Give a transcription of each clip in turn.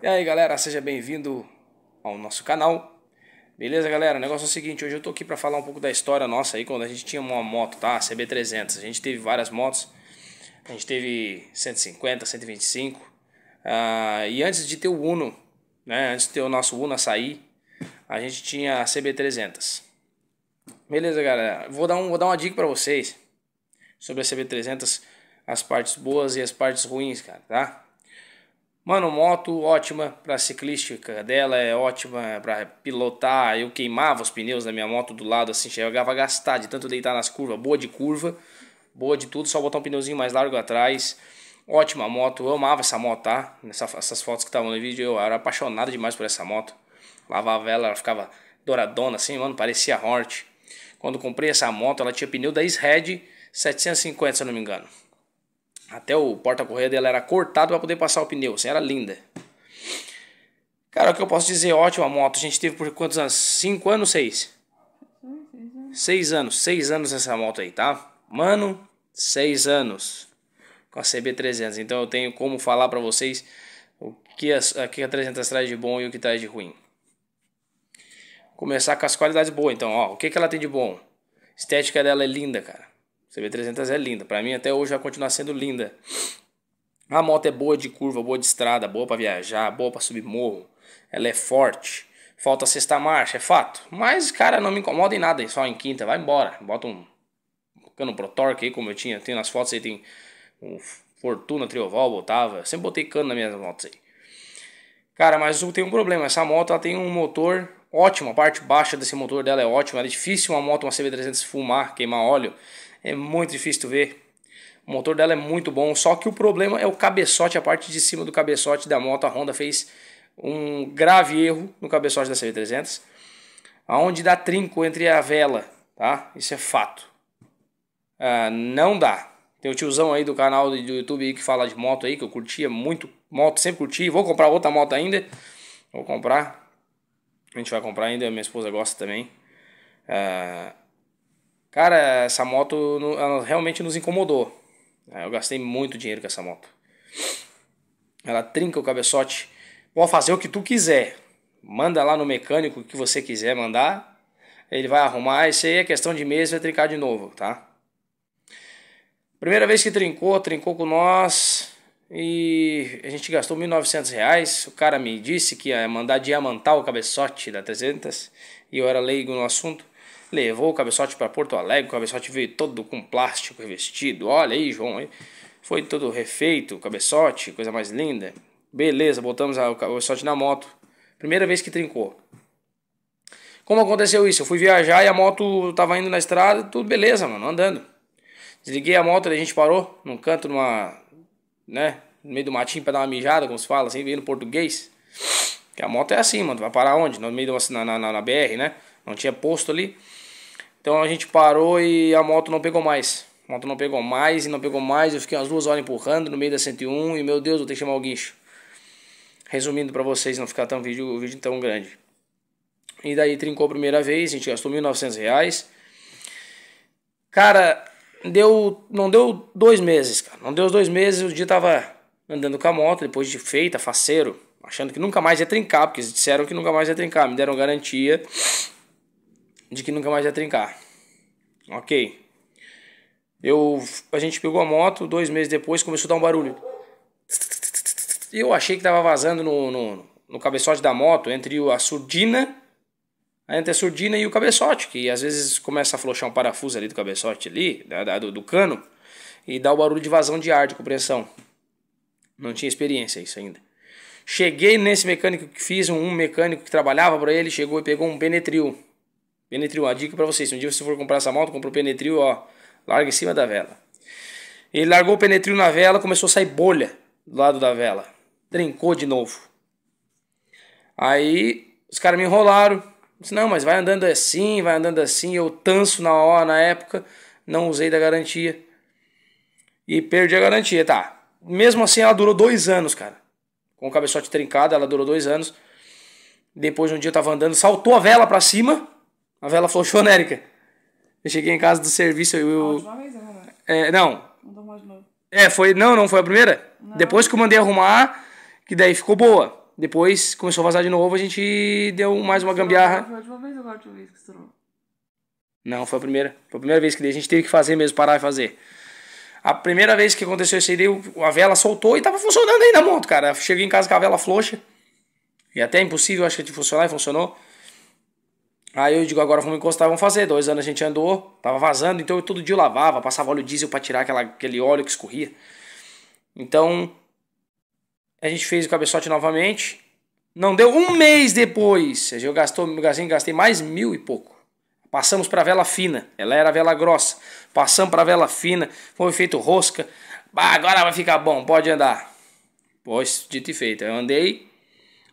E aí galera, seja bem-vindo ao nosso canal. Beleza galera, o negócio é o seguinte, hoje eu tô aqui para falar um pouco da história nossa aí, quando a gente tinha uma moto, tá? A CB300, a gente teve várias motos, a gente teve 150, 125, uh, e antes de ter o Uno, né, antes de ter o nosso Uno a sair, a gente tinha a CB300. Beleza galera, vou dar, um, vou dar uma dica para vocês sobre a CB300, as partes boas e as partes ruins, cara, tá? Mano, moto ótima para ciclística dela, é ótima para pilotar. Eu queimava os pneus da minha moto do lado, assim, chegava a gastar de tanto deitar nas curvas. Boa de curva, boa de tudo, só botar um pneuzinho mais largo atrás. Ótima moto, eu amava essa moto, tá? Essas, essas fotos que estavam no vídeo, eu era apaixonado demais por essa moto. Lavava ela, ela ficava douradona assim, mano, parecia Hort. Quando comprei essa moto, ela tinha pneu da S-Red 750, se eu não me engano. Até o porta-correia dela era cortado para poder passar o pneu. Assim, era linda. Cara, o que eu posso dizer? Ótima moto. A gente teve por quantos anos? Cinco anos, seis. Seis anos. Seis anos essa moto aí, tá? Mano, seis anos com a CB300. Então eu tenho como falar para vocês o que a, que a 300 traz de bom e o que traz de ruim. Começar com as qualidades boas, então. Ó, o que, que ela tem de bom? A estética dela é linda, cara. CB300 é linda. Para mim até hoje ela continua sendo linda. A moto é boa de curva, boa de estrada, boa para viajar, boa para subir morro. Ela é forte. Falta a sexta marcha, é fato. Mas, cara, não me incomoda em nada, só em quinta, vai embora. Bota um cano Pro Torque aí, como eu tinha. Tem nas fotos aí, tem um Fortuna Trioval, botava. Sempre botei cano nas minhas motos aí. Cara, mas tem um problema. Essa moto ela tem um motor ótimo. A parte baixa desse motor dela é ótima. é difícil uma moto, uma CB300, fumar, queimar óleo. É muito difícil tu ver. O motor dela é muito bom, só que o problema é o cabeçote, a parte de cima do cabeçote da moto. A Honda fez um grave erro no cabeçote da CV300, aonde dá trinco entre a vela, tá? Isso é fato. Ah, não dá. Tem o tiozão aí do canal do YouTube que fala de moto aí, que eu curtia muito moto, sempre curti. Vou comprar outra moto ainda. Vou comprar. A gente vai comprar ainda, minha esposa gosta também. Ah, Cara, essa moto realmente nos incomodou. É, eu gastei muito dinheiro com essa moto. Ela trinca o cabeçote. Pode fazer o que tu quiser. Manda lá no mecânico o que você quiser mandar. Ele vai arrumar. Isso aí é questão de meses, vai trincar de novo, tá? Primeira vez que trincou, trincou com nós. E a gente gastou R$ 1.900. O cara me disse que ia mandar diamantar o cabeçote da 300. E eu era leigo no assunto levou o cabeçote para Porto Alegre, o cabeçote veio todo com plástico revestido. Olha aí, João, foi todo refeito, o cabeçote, coisa mais linda. Beleza, botamos o cabeçote na moto. Primeira vez que trincou. Como aconteceu isso? Eu fui viajar e a moto tava indo na estrada, tudo beleza, mano, andando. Desliguei a moto, e a gente parou num canto, numa, né, no meio do matinho pra dar uma mijada, como se fala, assim, veio no português. Que a moto é assim, mano, vai parar onde? No meio de uma, na, na, na BR, né? Não tinha posto ali. Então a gente parou e a moto não pegou mais. A moto não pegou mais e não pegou mais. Eu fiquei umas duas horas empurrando no meio da 101 e meu Deus, vou ter que chamar o guincho. Resumindo para vocês não ficar tão vídeo, o vídeo tão grande. E daí trincou a primeira vez, a gente gastou R$ 1.900. Cara, deu, não deu dois meses, cara. Não deu os dois meses, o dia tava andando com a moto, depois de feita, faceiro, achando que nunca mais ia trincar, porque eles disseram que nunca mais ia trincar, me deram garantia de que nunca mais ia trincar. Ok. Eu, a gente pegou a moto, dois meses depois começou a dar um barulho. Eu achei que tava vazando no, no, no cabeçote da moto, entre a surdina, entre a surdina e o cabeçote, que às vezes começa a flochar um parafuso ali do cabeçote ali, da, do, do cano, e dá o barulho de vazão de ar, de compressão. Não tinha experiência isso ainda. Cheguei nesse mecânico que fiz, um mecânico que trabalhava para ele, chegou e pegou um Benetril. Penetril, uma dica para vocês. Se um dia você for comprar essa moto, compra o Penetril, ó. Larga em cima da vela. Ele largou o Penetril na vela, começou a sair bolha do lado da vela. Trincou de novo. Aí os caras me enrolaram. Disse, não, mas vai andando assim, vai andando assim. Eu tanso na hora, na época. Não usei da garantia. E perdi a garantia, tá. Mesmo assim, ela durou dois anos, cara. Com o cabeçote trincado, ela durou dois anos. Depois, um dia eu tava andando, saltou a vela pra cima a vela flochou, né, Erika? Eu cheguei em casa do serviço e eu. A vez, né? É, não. Não mais novo. É, foi. Não, não foi a primeira. Não. Depois que eu mandei arrumar, que daí ficou boa. Depois começou a vazar de novo, a gente deu mais uma gambiarra. Foi a última vez agora última vez que estourou. Não, foi a primeira. Foi a primeira vez que a gente teve que fazer mesmo, parar e fazer. A primeira vez que aconteceu isso aí, a vela soltou e tava funcionando ainda, moto cara. Cheguei em casa com a vela floxa. E até é impossível, acho que é de funcionar e funcionou. Aí eu digo, agora vamos encostar, vamos fazer. Dois anos a gente andou, tava vazando, então eu todo dia lavava, passava óleo diesel para tirar aquela, aquele óleo que escorria. Então, a gente fez o cabeçote novamente. Não deu um mês depois. Eu gastou, gastei, gastei mais mil e pouco. Passamos para vela fina. Ela era vela grossa. Passamos para vela fina. Foi feito rosca. Bah, agora vai ficar bom, pode andar. Pois, dito e feito. Eu andei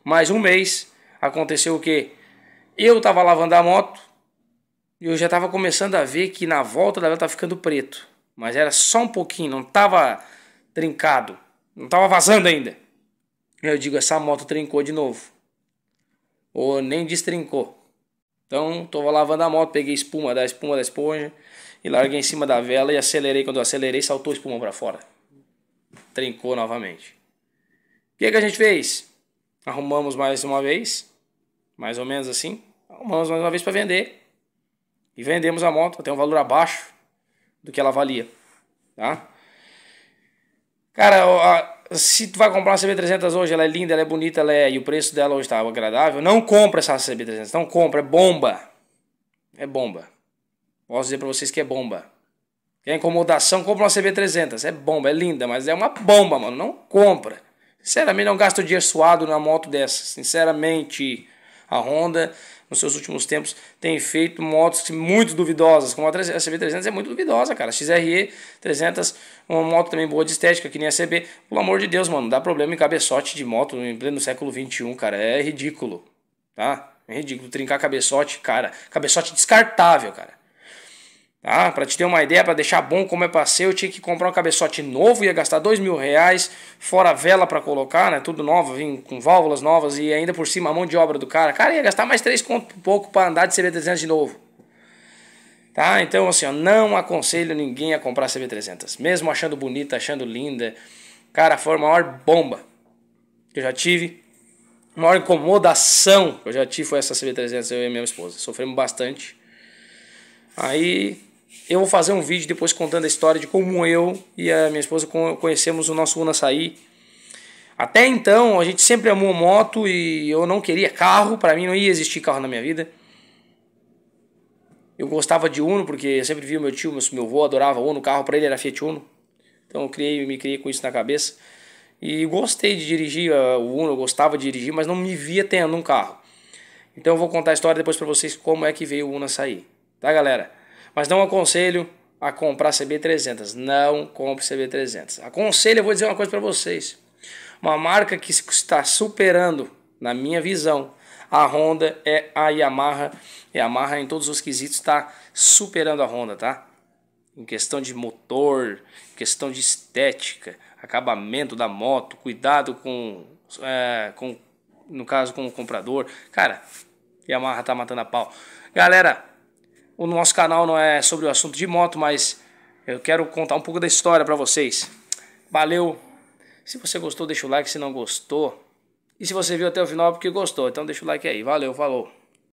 mais um mês. Aconteceu o quê? Eu estava lavando a moto e eu já estava começando a ver que na volta da vela estava tá ficando preto. Mas era só um pouquinho, não estava trincado, não estava vazando ainda. Eu digo, essa moto trincou de novo. Ou nem destrincou. Então, estava lavando a moto, peguei espuma da espuma da esponja e larguei em cima da vela e acelerei. Quando eu acelerei, saltou a espuma para fora. Trincou novamente. O que, que a gente fez? Arrumamos mais uma vez mais ou menos assim. Arrumamos mais uma vez para vender e vendemos a moto até um valor abaixo do que ela valia, tá? Cara, a, se tu vai comprar uma CB300 hoje, ela é linda, ela é bonita, ela é, e o preço dela hoje está agradável, não compra essa CB300, não compra, é bomba. É bomba. Posso dizer para vocês que é bomba. Quer incomodação, compra uma CB300, é bomba, é linda, mas é uma bomba, mano, não compra. Sinceramente, não gasto o dia suado na moto dessa, sinceramente. A Honda, nos seus últimos tempos, tem feito motos muito duvidosas, como a CB300 é muito duvidosa, cara. A XRE 300, uma moto também boa de estética, que nem a CB. Pelo amor de Deus, mano, dá problema em cabeçote de moto em pleno século XXI, cara. É ridículo, tá? É ridículo trincar cabeçote, cara. Cabeçote descartável, cara. Tá? Para te ter uma ideia, para deixar bom como é passeio, eu tinha que comprar um cabeçote novo, ia gastar dois mil reais, fora a vela para colocar, né? Tudo novo, vim com válvulas novas e ainda por cima a mão de obra do cara. Cara, ia gastar mais três conto por pouco para andar de CB300 de novo. Tá? Então, assim, ó, não aconselho ninguém a comprar a CB300. Mesmo achando bonita, achando linda. Cara, foi a maior bomba que eu já tive. A maior incomodação que eu já tive foi essa CB300, eu e minha esposa. Sofremos bastante. Aí eu vou fazer um vídeo depois contando a história de como eu e a minha esposa conhecemos o nosso sair. Até então, a gente sempre amou moto e eu não queria carro, para mim não ia existir carro na minha vida. Eu gostava de Uno porque eu sempre vi meu tio, meu, meu avô adorava Uno, o carro para ele era Fiat Uno. Então eu criei, me criei com isso na cabeça. E gostei de dirigir ah, o Uno, eu gostava de dirigir, mas não me via tendo um carro. Então eu vou contar a história depois para vocês como é que veio o Uno a sair. Tá, galera? Mas não aconselho a comprar CB300. Não compre CB300. Aconselho, eu vou dizer uma coisa para vocês. Uma marca que está superando, na minha visão, a Honda é a Yamaha. Yamaha em todos os quesitos está superando a Honda, tá? Em questão de motor, questão de estética, acabamento da moto, cuidado com, é, com no caso com o comprador. Cara, Yamaha tá matando a pau. Galera, o nosso canal não é sobre o assunto de moto, mas eu quero contar um pouco da história para vocês. Valeu! Se você gostou, deixa o like. Se não gostou, e se você viu até o final, é porque gostou. Então deixa o like aí. Valeu, falou!